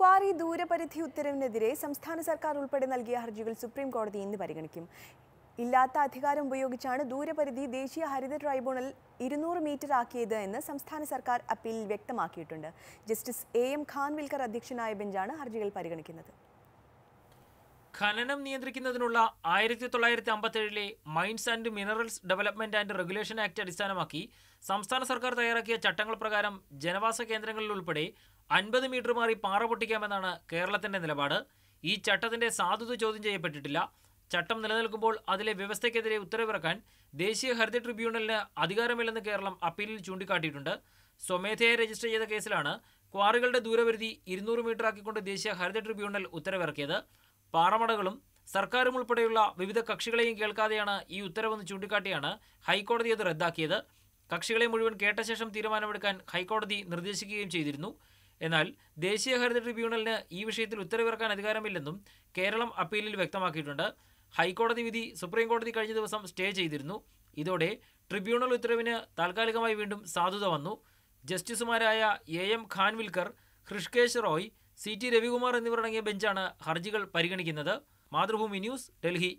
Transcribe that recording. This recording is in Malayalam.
ക്വാറി ദൂരപരിധി ഉത്തരവിനെതിരെ സംസ്ഥാന സർക്കാർ ഉൾപ്പെടെ നൽകിയ ഹർജികൾ സുപ്രീം കോടതി ഇന്ന് പരിഗണിക്കും ഇല്ലാത്ത അധികാരം ഉപയോഗിച്ചാണ് ദൂരപരിധി ദേശീയ ഹരിത ട്രൈബ്യൂണൽ ഇരുന്നൂറ് മീറ്റർ ആക്കിയത് എന്ന് സംസ്ഥാന സർക്കാർ അപ്പീലിൽ വ്യക്തമാക്കിയിട്ടുണ്ട് ജസ്റ്റിസ് എ എം ഖാൻവിൽക്കർ അധ്യക്ഷനായ ബെഞ്ചാണ് ഹർജികൾ പരിഗണിക്കുന്നത് ഖനനം നിയന്ത്രിക്കുന്നതിനുള്ള ആയിരത്തി തൊള്ളായിരത്തി അമ്പത്തേഴിലെ mines and minerals development and regulation act അടിസ്ഥാനമാക്കി സംസ്ഥാന സർക്കാർ തയ്യാറാക്കിയ ചട്ടങ്ങൾ പ്രകാരം ജനവാസ കേന്ദ്രങ്ങളിൽ ഉൾപ്പെടെ അൻപത് മീറ്റർ മാറി പാറ പൊട്ടിക്കാമെന്നാണ് കേരളത്തിന്റെ നിലപാട് ഈ ചട്ടത്തിന്റെ സാധുത ചോദ്യം ചെയ്യപ്പെട്ടിട്ടില്ല ചട്ടം നിലനിൽക്കുമ്പോൾ അതിലെ വ്യവസ്ഥയ്ക്കെതിരെ ഉത്തരവിറക്കാൻ ദേശീയ ഹരിത ട്രിബ്യൂണലിന് അധികാരമില്ലെന്ന് കേരളം അപ്പീലിൽ ചൂണ്ടിക്കാട്ടിയിട്ടുണ്ട് സ്വമേധയെ രജിസ്റ്റർ ചെയ്ത കേസിലാണ് ക്വാറികളുടെ ദൂരപരിധി ഇരുന്നൂറ് ആക്കിക്കൊണ്ട് ദേശീയ ഹരിത ട്രിബ്യൂണൽ ഉത്തരവിറക്കിയത് പാറമടകളും സർക്കാരും ഉൾപ്പെടെയുള്ള വിവിധ കക്ഷികളെയും കേൾക്കാതെയാണ് ഈ ഉത്തരവെന്ന് ചൂണ്ടിക്കാട്ടിയാണ് ഹൈക്കോടതി അത് റദ്ദാക്കിയത് കക്ഷികളെ മുഴുവൻ കേട്ട ശേഷം തീരുമാനമെടുക്കാൻ ഹൈക്കോടതി നിർദ്ദേശിക്കുകയും ചെയ്തിരുന്നു എന്നാൽ ദേശീയ ഹരിത ട്രിബ്യൂണലിന് ഈ വിഷയത്തിൽ ഉത്തരവിറക്കാൻ അധികാരമില്ലെന്നും കേരളം അപ്പീലിൽ വ്യക്തമാക്കിയിട്ടുണ്ട് ഹൈക്കോടതി വിധി സുപ്രീം കോടതി കഴിഞ്ഞ ദിവസം സ്റ്റേ ചെയ്തിരുന്നു ഇതോടെ ട്രിബ്യൂണൽ ഉത്തരവിന് താൽക്കാലികമായി വീണ്ടും സാധുത വന്നു ജസ്റ്റിസുമാരായ A M Khanwilkar Hrishikesh Roy C T Ravikumar എന്നിവരടങ്ങിയ ബെഞ്ചാണ് ഹർജികൾ പരിഗണിക്കുന്നത് മാതൃഭൂമി ന്യൂസ് ഡൽഹി